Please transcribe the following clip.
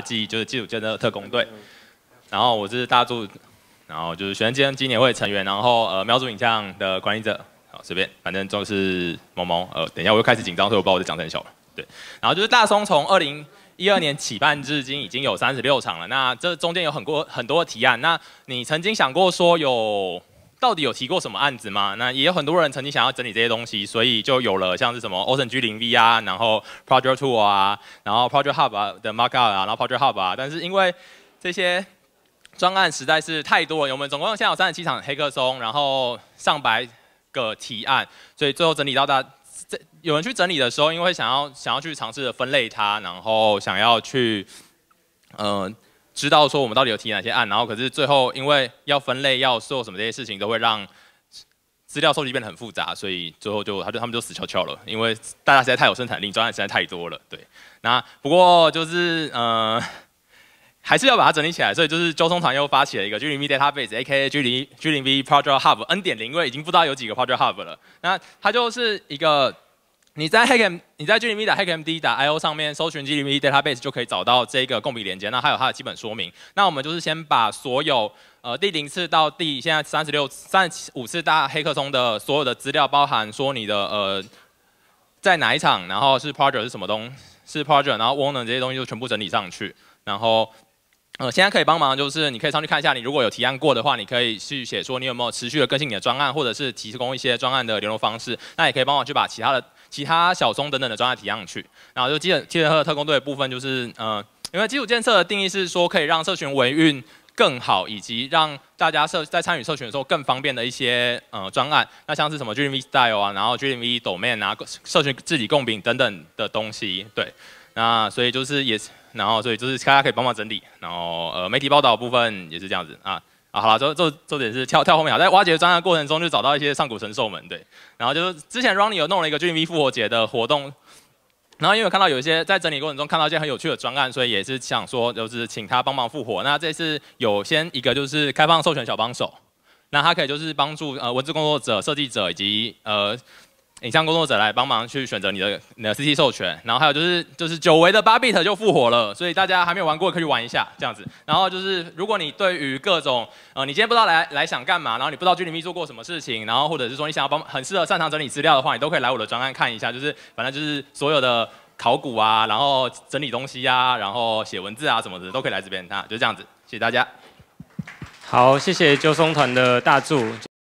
技就是基础建设特工队，然后我是大柱，然后就是学生纪念年会成员，然后呃苗族影像的管理者，好随便，反正就是萌萌，呃等一下我又开始紧张，所以我不知道我在讲声很小了，对，然后就是大松从二零一二年起办至今已经有三十六场了，那这中间有很多很多提案，那你曾经想过说有？到底有提过什么案子吗？那也有很多人曾经想要整理这些东西，所以就有了像是什么 o c e n g 零 V 啊，然后 Project Two 啊，然后 Project Hub 啊的 m a r k o u t 啊，然后 Project Hub 啊。但是因为这些专案实在是太多了，我们总共现在有三十七场黑客松，然后上百个提案，所以最后整理到大，这有人去整理的时候，因为想要想要去尝试分类它，然后想要去，呃。知道说我们到底有提哪些案，然后可是最后因为要分类、要做什么这些事情，都会让资料收集变得很复杂，所以最后就他就他们就死翘翘了，因为大家实在太有生产力，专案实在太多了。对，那不过就是呃，还是要把它整理起来，所以就是周松团又发起了一个 g u v i Database，AKA g u l g u V Project Hub N. 点零，因为已经不知道有几个 Project Hub 了。那它就是一个。你在 HackM 你在 G2V 的 HackM D 打 I O 上面搜寻 G2V Database 就可以找到这个共比连接。那还有它的基本说明。那我们就是先把所有呃第零次到第现在三十六三五次大黑客松的所有的资料，包含说你的呃在哪一场，然后是 Project 是什么东是 Project，然后 Owner 这些东西就全部整理上去。然后呃现在可以帮忙就是你可以上去看一下，你如果有提案过的话，你可以去写说你有没有持续的更新你的专案，或者是提供一些专案的联络方式。那也可以帮我去把其他的。其他小松等等的专案提上去，然后就基本设特工队部分就是，呃，因为基础建设的定义是说可以让社群维运更好，以及让大家社在参与社群的时候更方便的一些，呃，专案。那像是什么 G M V Style 啊，然后 G M V Domain 啊，社群治理共品等等的东西。对，那所以就是也是，然后所以就是大家可以帮忙整理，然后呃，媒体报道部分也是这样子啊。好了，就就重点是跳跳后面啊，在挖掘专案过程中就找到一些上古神兽们，对，然后就是之前 Running 有弄了一个 g i m 复活节的活动，然后因为看到有一些在整理过程中看到一些很有趣的专案，所以也是想说就是请他帮忙复活。那这次有先一个就是开放授权小帮手，那他可以就是帮助呃文字工作者、设计者以及呃。影像工作者来帮忙去选择你的你的 CT 授权，然后还有就是就是久违的巴比特就复活了，所以大家还没有玩过可以玩一下这样子，然后就是如果你对于各种呃你今天不知道来来想干嘛，然后你不知道军里密做过什么事情，然后或者是说你想要帮很适合擅长整理资料的话，你都可以来我的专案看一下，就是反正就是所有的考古啊，然后整理东西啊，然后写文字啊什么的都可以来这边，那就这样子，谢谢大家。好，谢谢揪松团的大柱。